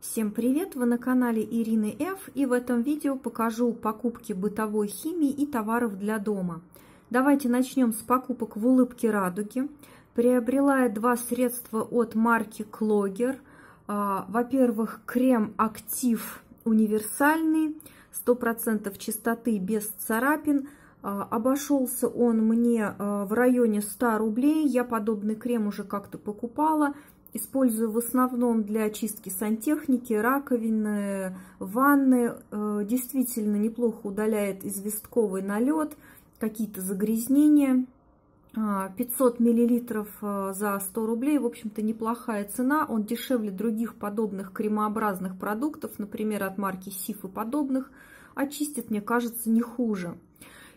Всем привет! Вы на канале Ирины Ф и в этом видео покажу покупки бытовой химии и товаров для дома. Давайте начнем с покупок в улыбке радуги. Приобрела я два средства от марки Клогер. А, во-первых, крем Актив универсальный, 100% чистоты без царапин. А, обошелся он мне а, в районе 100 рублей. Я подобный крем уже как-то покупала использую в основном для очистки сантехники, раковины, ванны. Э, действительно неплохо удаляет известковый налет, какие-то загрязнения. 500 а, миллилитров э, за 100 рублей, в общем-то, неплохая цена. Он дешевле других подобных кремообразных продуктов, например, от марки Сиф и подобных. Очистит, мне кажется, не хуже.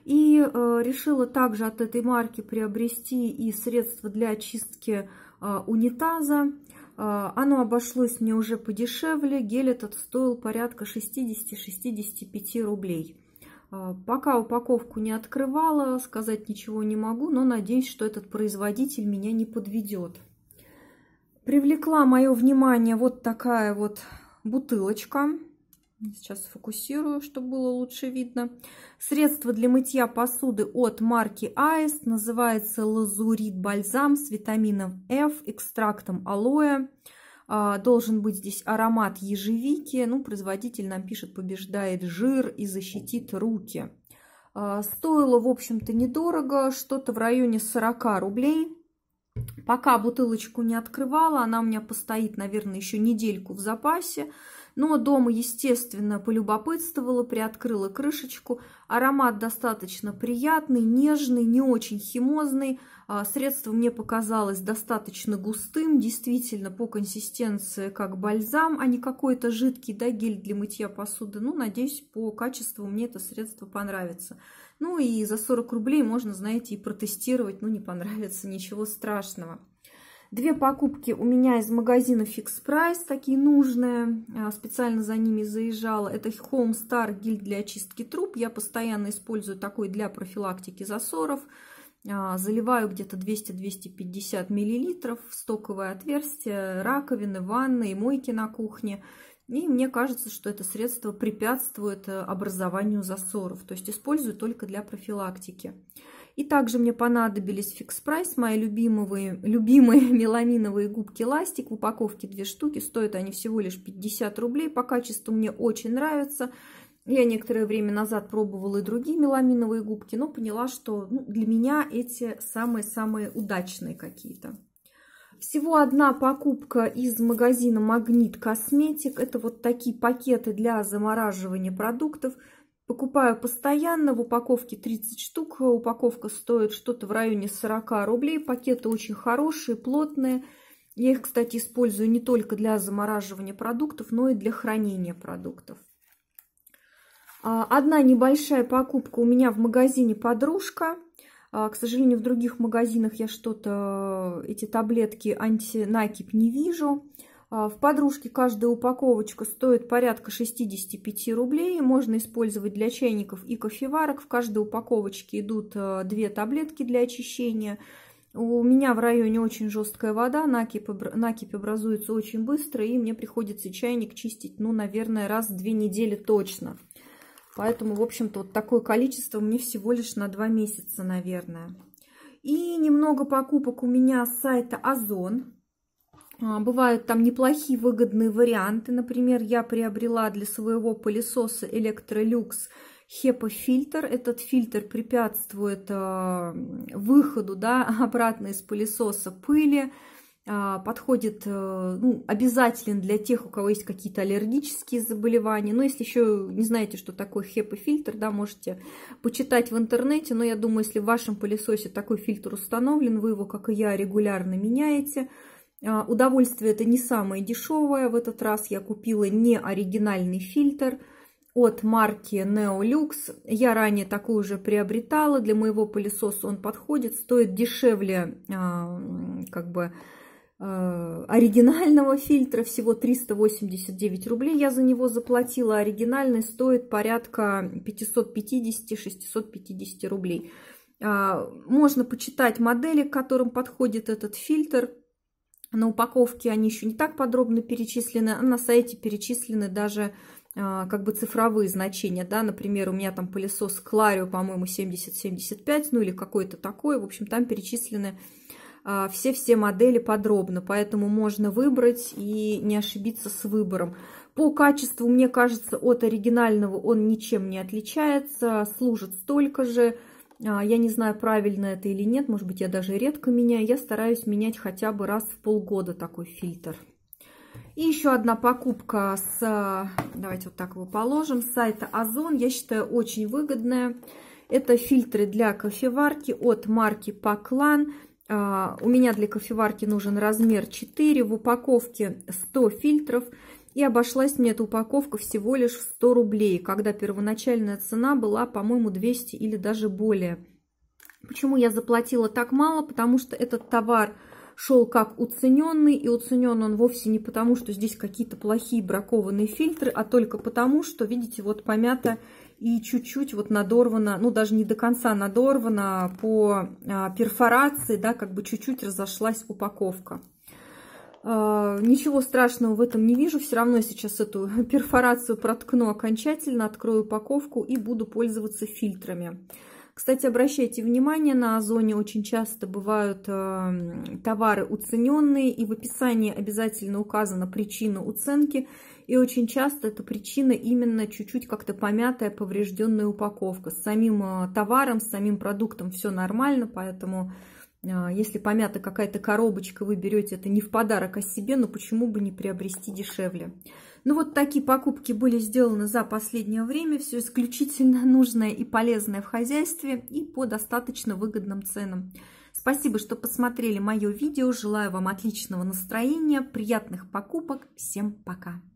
И э, решила также от этой марки приобрести и средства для очистки а, унитаза. А, оно обошлось мне уже подешевле. Гель этот стоил порядка 60-65 рублей. А, пока упаковку не открывала, сказать ничего не могу, но надеюсь, что этот производитель меня не подведет. Привлекла мое внимание вот такая вот бутылочка. Сейчас фокусирую, чтобы было лучше видно. Средство для мытья посуды от марки Аист. Называется лазурит бальзам с витамином F, экстрактом алоэ. А, должен быть здесь аромат ежевики. Ну, производитель нам пишет, побеждает жир и защитит руки. А, стоило, в общем-то, недорого, что-то в районе 40 рублей. Пока бутылочку не открывала, она у меня постоит, наверное, еще недельку в запасе но дома, естественно, полюбопытствовала, приоткрыла крышечку. Аромат достаточно приятный, нежный, не очень химозный. А, средство мне показалось достаточно густым, действительно по консистенции как бальзам, а не какой-то жидкий да, гель для мытья посуды. Ну, надеюсь, по качеству мне это средство понравится. Ну и за 40 рублей можно, знаете, и протестировать, ну не понравится, ничего страшного. Две покупки у меня из магазина Fix Price, такие нужные. Э, специально за ними заезжала. Это Home Star гель для очистки труб. Я постоянно использую такой для профилактики засоров. Э, заливаю где-то 200-250 мл в стоковое отверстие, раковины, ванны и мойки на кухне. И мне кажется, что это средство препятствует э, образованию засоров. То есть использую только для профилактики. И также мне понадобились фикс прайс, мои любимые, любимые меламиновые губки ластик в упаковке две штуки. Стоят они всего лишь 50 рублей. По качеству мне очень нравятся. Я некоторое время назад пробовала и другие меламиновые губки, но поняла, что ну, для меня эти самые-самые удачные какие-то. Всего одна покупка из магазина «Магнит Косметик». Это вот такие пакеты для замораживания продуктов – Покупаю постоянно, в упаковке 30 штук. Э, упаковка стоит что-то в районе 40 рублей. Пакеты очень хорошие, плотные. Я их, кстати, использую не только для замораживания продуктов, но и для хранения продуктов. А, одна небольшая покупка у меня в магазине «Подружка». А, к сожалению, в других магазинах я что-то, э, эти таблетки антинакип не вижу. А, в подружке каждая упаковочка стоит порядка 65 рублей. Можно использовать для чайников и кофеварок. В каждой упаковочке идут э, две таблетки для очищения. У меня в районе очень жесткая вода, накипь, накипь образуется очень быстро, и мне приходится чайник чистить, ну, наверное, раз в две недели точно. Поэтому, в общем-то, вот такое количество мне всего лишь на два месяца, наверное. И немного покупок у меня с сайта Озон. А, бывают там неплохие выгодные варианты. Например, я приобрела для своего пылесоса Electrolux HEPA-фильтр. Этот фильтр препятствует а, выходу да, обратно из пылесоса пыли. А, подходит, э, ну, обязателен для тех, у кого есть какие-то аллергические заболевания. Но если еще не знаете, что такое HEPA-фильтр, да, можете почитать в интернете. Но я думаю, если в вашем пылесосе такой фильтр установлен, вы его, как и я, регулярно меняете – а, удовольствие это не самое дешевое. В этот раз я купила не оригинальный фильтр от марки Neolux. Я ранее такой уже приобретала. Для моего пылесоса он подходит. Стоит дешевле а, как бы а, оригинального фильтра всего 389 рублей я за него заплатила оригинальный стоит порядка 550-650 рублей можно почитать модели к которым подходит этот фильтр на упаковке они еще не так подробно перечислены, а на сайте перечислены даже а, как бы цифровые значения, да, например, у меня там пылесос Кларио, по-моему, 70-75, ну или какой-то такой, в общем, там перечислены а, все-все модели подробно, поэтому можно выбрать и не ошибиться с выбором. По качеству, мне кажется, от оригинального он ничем не отличается, служит столько же, а, я не знаю, правильно это или нет, может быть, я даже редко меняю. Я стараюсь менять хотя бы раз в полгода такой фильтр. И еще одна покупка с, давайте вот так его положим, с сайта Озон. Я считаю, очень выгодная. Это фильтры для кофеварки от марки Паклан. А, у меня для кофеварки нужен размер 4. В упаковке 100 фильтров. И обошлась мне эта упаковка всего лишь в 100 рублей, когда первоначальная цена была, по-моему, 200 или даже более. Почему я заплатила так мало? Потому что этот товар шел как уцененный, и уценен он вовсе не потому, что здесь какие-то плохие бракованные фильтры, а только потому, что, видите, вот помята и чуть-чуть вот надорвано, ну даже не до конца надорвано а по а, перфорации, да, как бы чуть-чуть разошлась упаковка. А, ничего страшного в этом не вижу. Все равно я сейчас эту перфорацию проткну окончательно, открою упаковку и буду пользоваться фильтрами. Кстати, обращайте внимание, на Озоне очень часто бывают э, товары уцененные, и в описании обязательно указана причина уценки, и очень часто эта причина именно чуть-чуть как-то помятая, поврежденная упаковка. С самим а, товаром, с самим продуктом все нормально, поэтому а, если помята какая-то коробочка, вы берете это не в подарок, а себе, но ну почему бы не приобрести дешевле? Ну вот такие покупки были сделаны за последнее время. Все исключительно нужное и полезное в хозяйстве и по достаточно выгодным ценам. Спасибо, что посмотрели мое видео. Желаю вам отличного настроения, приятных покупок. Всем пока!